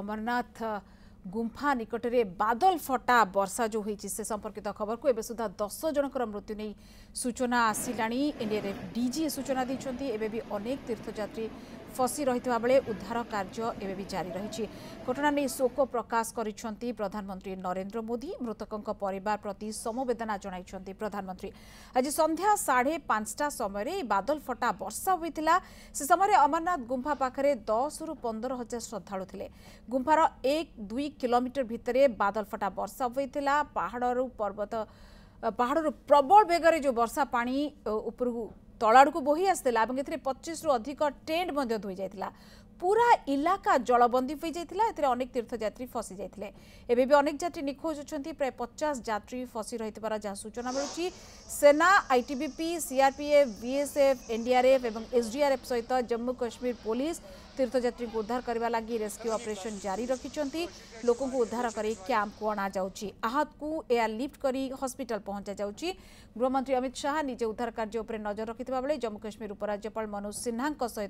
ଅମରନାଥ ଗୁମ୍ଫା ନିକଟରେ ବାଦଲ ଫଟା ବର୍ଷା ଯେଉଁ ହୋଇଛି ସେ ସମ୍ପର୍କିତ ଖବରକୁ ଏବେ ସୁଦ୍ଧା ଦଶ ଜଣଙ୍କର ମୃତ୍ୟୁ ନେଇ ସୂଚନା ଆସିଲାଣି ଏନ୍ଡିଆର୍ଏଫ୍ ଡିଜି ସୂଚନା ଦେଇଛନ୍ତି ଏବେ ବି ଅନେକ ତୀର୍ଥଯାତ୍ରୀ ଫସି ରହିଥିବା ବେଳେ ଉଦ୍ଧାର କାର୍ଯ୍ୟ ଏବେ ବି ଜାରି ରହିଛି ଘଟଣା ନେଇ ଶୋକ ପ୍ରକାଶ କରିଛନ୍ତି ପ୍ରଧାନମନ୍ତ୍ରୀ ନରେନ୍ଦ୍ର ମୋଦି ମୃତକଙ୍କ ପରିବାର ପ୍ରତି ସମବେଦନା ଜଣାଇଛନ୍ତି ପ୍ରଧାନମନ୍ତ୍ରୀ ଆଜି ସନ୍ଧ୍ୟା ସାଢ଼େ ପାଞ୍ଚଟା ସମୟରେ ଏହି ବାଦଲ ଫଟା ବର୍ଷା ହୋଇଥିଲା ସେ ସମୟରେ ଅମରନାଥ ଗୁମ୍ଫା ପାଖରେ ଦଶରୁ ପନ୍ଦର ହଜାର ଶ୍ରଦ୍ଧାଳୁ ଥିଲେ ଗୁମ୍ଫାର ଏକ ଦୁଇ କିଲୋମିଟର ଭିତରେ ବାଦଲ ଫଟା ବର୍ଷା ହୋଇଥିଲା ପାହାଡ଼ରୁ ପର୍ବତ ପାହାଡ଼ରୁ ପ୍ରବଳ ବେଗରେ ଯେଉଁ ବର୍ଷା ପାଣି ଉପରକୁ तल आड्कुक बोइ आसिला 25 रु अधिक टेन्ट धुला পুরা ইলাকা জলবন্দী হয়ে যাই এতে অনেক তীর্থযাত্রী ফসি যাই এবে বি অনেক যাত্রী নিখোঁজ অনেক প্রায় পচাশ যাত্রী ফসি রয়েছে যা সূচনা মিলুছি সেনা আইটিবিপি সিআরপিএফ বিএসএফ এনডিআরএফ এবং এসডিআরএফ সহিত জম্মু কাশ্মীর পুলিশ তীর্থযাত্রী উদ্ধার করা লাগি রেস্ক্যু অপরেসন জারি রাখি লোক উদ্ধার করে ক্যাম্পু অণাযাচ্ছে আহতু এয়ার লিফ্ট করে হসপিটাল পৌঁছা যাচ্ছে গৃহমন্ত্রী অমিত শাহ নিজে উদ্ধার কার্য উপরে নজর রাখি বেড়ে জম্মু কাশ্মীর উপরাজ্যপাল মনোজ সিনহাঙ্ সহ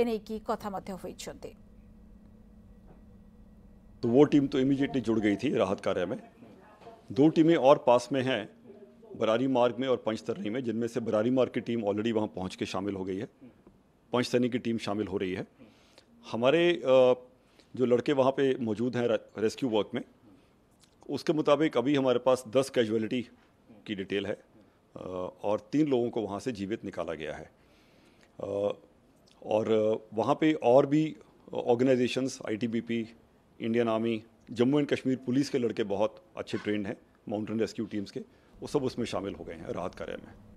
এনে কথা तो वो टीम तो इमीडिएटली जुड़ गई थी राहत कार्य में दो टीमें और पास में हैं बरारी मार्ग में और पंचतरनी में जिनमें से बरारी मार्ग की टीम ऑलरेडी वहाँ पहुँच के शामिल हो गई है पंचतरनी की टीम शामिल हो रही है हमारे जो लड़के वहाँ पे मौजूद हैं रेस्क्यू वर्क में उसके मुताबिक अभी हमारे पास दस कैजुअलिटी की डिटेल है और तीन लोगों को वहाँ से जीवित निकाला गया है और वहाँ पे और भी organisations ITBP Indian army Jammu and Kashmir police के लड़के बहुत अच्छे ट्रेंड हैं माउंटेन रेस्क्यू टीम्स के वो सब उसमें शामिल हो गए हैं राहत कार्य में